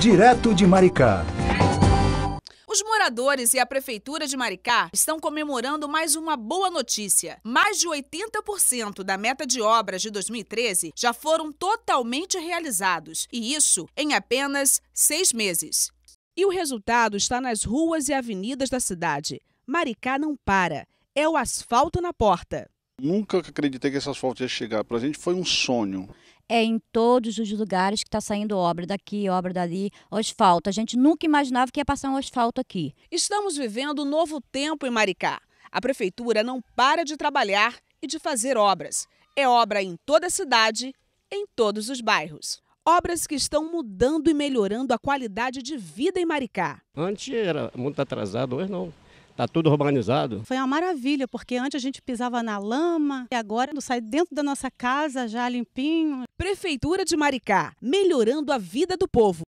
Direto de Maricá. Os moradores e a Prefeitura de Maricá estão comemorando mais uma boa notícia. Mais de 80% da meta de obras de 2013 já foram totalmente realizados, e isso em apenas seis meses. E o resultado está nas ruas e avenidas da cidade. Maricá não para, é o asfalto na porta. Nunca acreditei que esse asfalto ia chegar. Para a gente foi um sonho é em todos os lugares que está saindo obra daqui, obra dali, asfalto. A gente nunca imaginava que ia passar um asfalto aqui. Estamos vivendo um novo tempo em Maricá. A prefeitura não para de trabalhar e de fazer obras. É obra em toda a cidade, em todos os bairros. Obras que estão mudando e melhorando a qualidade de vida em Maricá. Antes era muito atrasado, hoje não. Está tudo urbanizado. Foi uma maravilha, porque antes a gente pisava na lama e agora sai dentro da nossa casa já limpinho. Prefeitura de Maricá, melhorando a vida do povo.